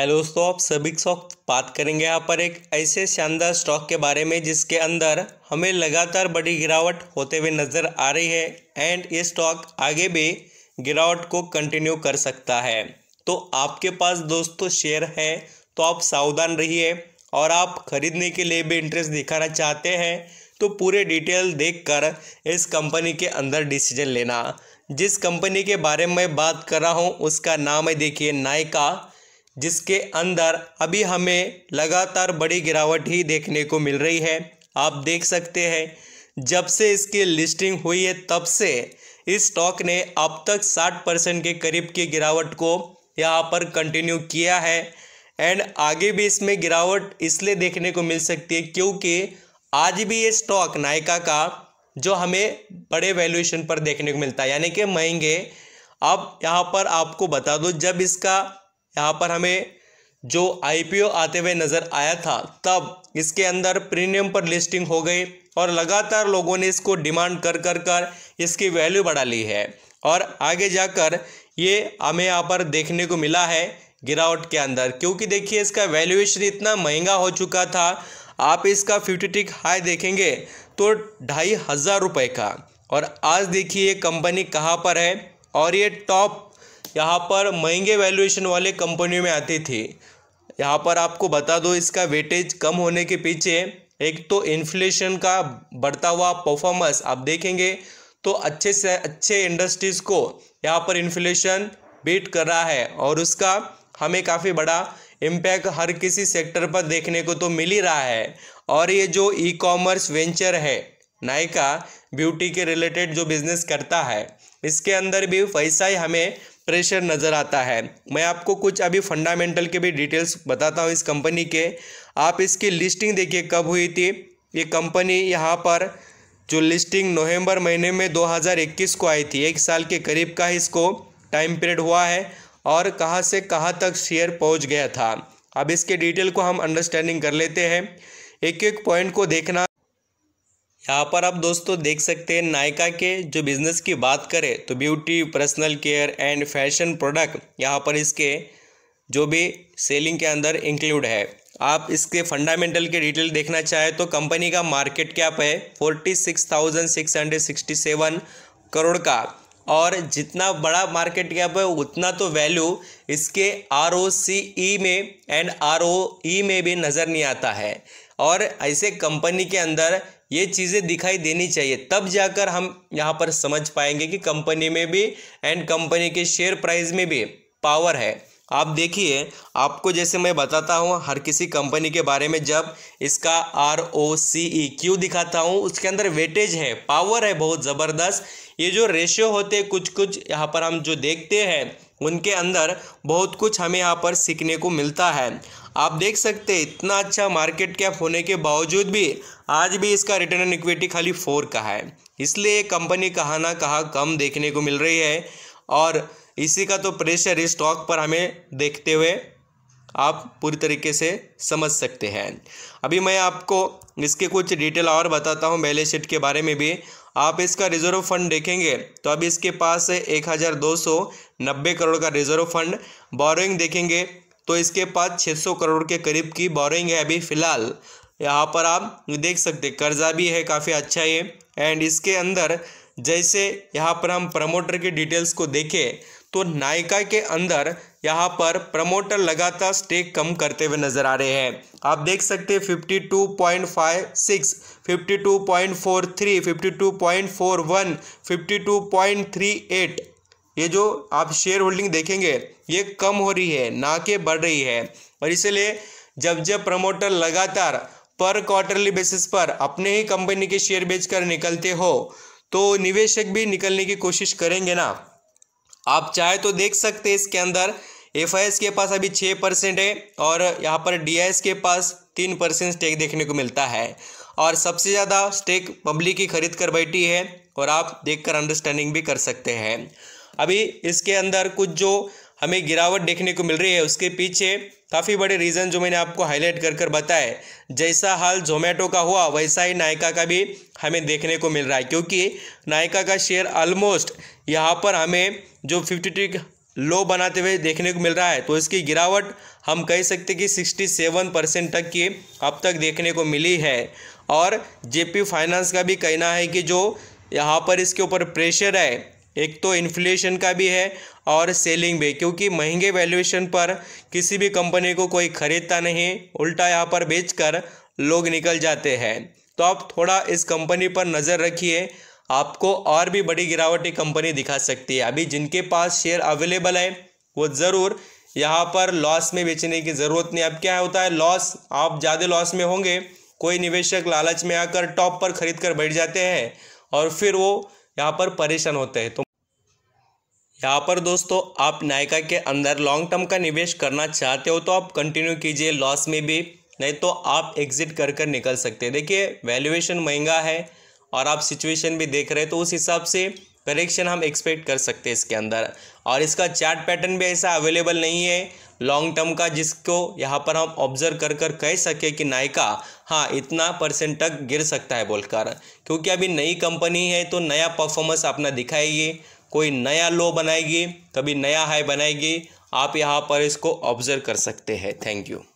hello दोस्तों आप सभी वक्त बात करेंगे यहाँ पर एक ऐसे शानदार स्टॉक के बारे में जिसके अंदर हमें लगातार बड़ी गिरावट होते हुए नज़र आ रही है एंड ये स्टॉक आगे भी गिरावट को कंटिन्यू कर सकता है तो आपके पास दोस्तों शेयर है तो आप सावधान रहिए और आप खरीदने के लिए भी इंटरेस्ट दिखाना चाहते हैं तो पूरे डिटेल कर इस कंपनी के अंदर डिसीजन लेना जिस कंपनी के बारे में बात कर रहा हूँ उसका नाम है देखिए नायका जिसके अंदर अभी हमें लगातार बड़ी गिरावट ही देखने को मिल रही है आप देख सकते हैं जब से इसकी लिस्टिंग हुई है तब से इस स्टॉक ने अब तक 60 परसेंट के करीब की गिरावट को यहाँ पर कंटिन्यू किया है एंड आगे भी इसमें गिरावट इसलिए देखने को मिल सकती है क्योंकि आज भी ये स्टॉक नायका का जो हमें बड़े वैल्यूएशन पर देखने को मिलता है यानी कि महंगे अब यहाँ पर आपको बता दो जब इसका यहाँ पर हमें जो आईपीओ आते हुए नज़र आया था तब इसके अंदर प्रीमियम पर लिस्टिंग हो गई और लगातार लोगों ने इसको डिमांड कर कर कर इसकी वैल्यू बढ़ा ली है और आगे जाकर ये हमें यहाँ पर देखने को मिला है गिरावट के अंदर क्योंकि देखिए इसका वैल्यूएशन इतना महंगा हो चुका था आप इसका फिफ्टी टिक हाई देखेंगे तो ढाई हज़ार रुपये का और आज देखिए ये कंपनी कहाँ पर है और ये टॉप यहाँ पर महंगे वैल्यूएशन वाले कंपनियों में आती थी यहाँ पर आपको बता दो इसका वेटेज कम होने के पीछे एक तो इन्फ्लेशन का बढ़ता हुआ परफॉर्मेंस आप देखेंगे तो अच्छे से अच्छे इंडस्ट्रीज़ को यहाँ पर इन्फ्लेशन बीट कर रहा है और उसका हमें काफ़ी बड़ा इम्पैक्ट हर किसी सेक्टर पर देखने को तो मिल ही रहा है और ये जो ई कॉमर्स वेंचर है नायका ब्यूटी के रिलेटेड जो बिजनेस करता है इसके अंदर भी वैसा ही हमें प्रेशर नज़र आता है मैं आपको कुछ अभी फंडामेंटल के भी डिटेल्स बताता हूँ इस कंपनी के आप इसकी लिस्टिंग देखिए कब हुई थी ये कंपनी यहाँ पर जो लिस्टिंग नवंबर महीने में 2021 को आई थी एक साल के करीब का इसको टाइम पीरियड हुआ है और कहाँ से कहाँ तक शेयर पहुँच गया था अब इसके डिटेल को हम अंडरस्टैंडिंग कर लेते हैं एक एक पॉइंट को देखना यहाँ पर आप दोस्तों देख सकते हैं नायका के जो बिज़नेस की बात करें तो beauty personal care and fashion product यहाँ पर इसके जो भी सेलिंग के अंदर इंक्लूड है आप इसके फंडामेंटल के डिटेल देखना चाहें तो कंपनी का मार्केट कैप है forty six thousand six hundred sixty seven crore का और जितना बड़ा मार्केट कैप है उतना तो वैल्यू इसके आर ई e में एंड आर ई में भी नज़र नहीं आता है और ऐसे कंपनी के अंदर ये चीज़ें दिखाई देनी चाहिए तब जाकर हम यहाँ पर समझ पाएंगे कि कंपनी में भी एंड कंपनी के शेयर प्राइस में भी पावर है आप देखिए आपको जैसे मैं बताता हूँ हर किसी कंपनी के बारे में जब इसका आर ओ सी ई क्यू दिखाता हूँ उसके अंदर वेटेज है पावर है बहुत ज़बरदस्त ये जो रेशियो होते हैं कुछ कुछ यहाँ पर हम जो देखते हैं उनके अंदर बहुत कुछ हमें यहाँ पर सीखने को मिलता है आप देख सकते हैं इतना अच्छा मार्केट कैप होने के बावजूद भी आज भी इसका रिटर्न ऑन इक्विटी खाली फोर का है इसलिए कंपनी कहाँ ना कहाँ कम देखने को मिल रही है और इसी का तो प्रेशर स्टॉक पर हमें देखते हुए आप पूरी तरीके से समझ सकते हैं अभी मैं आपको इसके कुछ डिटेल और बताता हूँ बैलेंस शीट के बारे में भी आप इसका रिजर्व फंड देखेंगे तो अभी इसके पास एक हज़ार दो सौ नब्बे करोड़ का रिजर्व फंड बोरोइंग देखेंगे तो इसके पास छः सौ करोड़ के करीब की बोरोइंग है अभी फ़िलहाल यहाँ पर आप देख सकते कर्जा भी है काफ़ी अच्छा ये एंड इसके अंदर जैसे यहाँ पर हम प्रमोटर की डिटेल्स को देखें तो नायका के अंदर यहाँ पर प्रमोटर लगातार स्टेक कम करते हुए नजर आ रहे हैं आप देख सकते हैं 52.56, 52.43, 52.41, 52.38 ये जो आप शेयर होल्डिंग देखेंगे ये कम हो रही है ना के बढ़ रही है और इसलिए जब जब प्रमोटर लगातार पर क्वार्टरली बेसिस पर अपने ही कंपनी के शेयर बेचकर निकलते हो तो निवेशक भी निकलने की कोशिश करेंगे ना आप चाहे तो देख सकते हैं इसके अंदर एफ के पास अभी छः परसेंट है और यहाँ पर डी के पास तीन परसेंट स्टेक देखने को मिलता है और सबसे ज़्यादा स्टेक पब्लिक ही खरीद कर बैठी है और आप देखकर अंडरस्टैंडिंग भी कर सकते हैं अभी इसके अंदर कुछ जो हमें गिरावट देखने को मिल रही है उसके पीछे काफ़ी बड़े रीज़न जो मैंने आपको हाईलाइट कर कर बताए जैसा हाल जोमेटो का हुआ वैसा ही नायका का भी हमें देखने को मिल रहा है क्योंकि नायका का शेयर ऑलमोस्ट यहाँ पर हमें जो फिफ्टी लो बनाते हुए देखने को मिल रहा है तो इसकी गिरावट हम कह सकते कि सिक्सटी सेवन परसेंट तक की अब तक देखने को मिली है और जेपी फाइनेंस का भी कहना है कि जो यहाँ पर इसके ऊपर प्रेशर है एक तो इन्फ्लेशन का भी है और सेलिंग भी क्योंकि महंगे वैल्यूएशन पर किसी भी कंपनी को कोई ख़रीदता नहीं उल्टा यहाँ पर बेचकर लोग निकल जाते हैं तो आप थोड़ा इस कंपनी पर नज़र रखिए आपको और भी बड़ी गिरावटी कंपनी दिखा सकती है अभी जिनके पास शेयर अवेलेबल है वो ज़रूर यहाँ पर लॉस में बेचने की ज़रूरत नहीं अब क्या होता है लॉस आप ज़्यादा लॉस में होंगे कोई निवेशक लालच में आकर टॉप पर खरीद कर बैठ जाते हैं और फिर वो यहाँ पर परेशान होते हैं तो यहाँ पर दोस्तों आप नायका के अंदर लॉन्ग टर्म का निवेश करना चाहते हो तो आप कंटिन्यू कीजिए लॉस में भी नहीं तो आप एग्जिट कर कर निकल सकते हैं देखिए वैल्यूएशन महंगा है और आप सिचुएशन भी देख रहे हैं तो उस हिसाब से करेक्शन हम एक्सपेक्ट कर सकते हैं इसके अंदर और इसका चार्ट पैटर्न भी ऐसा अवेलेबल नहीं है लॉन्ग टर्म का जिसको यहाँ पर हम ऑब्जर्व कर कर कह सके कि नायका हाँ इतना परसेंट तक गिर सकता है बोलकर क्योंकि अभी नई कंपनी है तो नया परफॉर्मेंस अपना दिखाएगी कोई नया लो बनाएगी कभी नया हाई बनाएगी आप यहाँ पर इसको ऑब्जर्व कर सकते हैं थैंक यू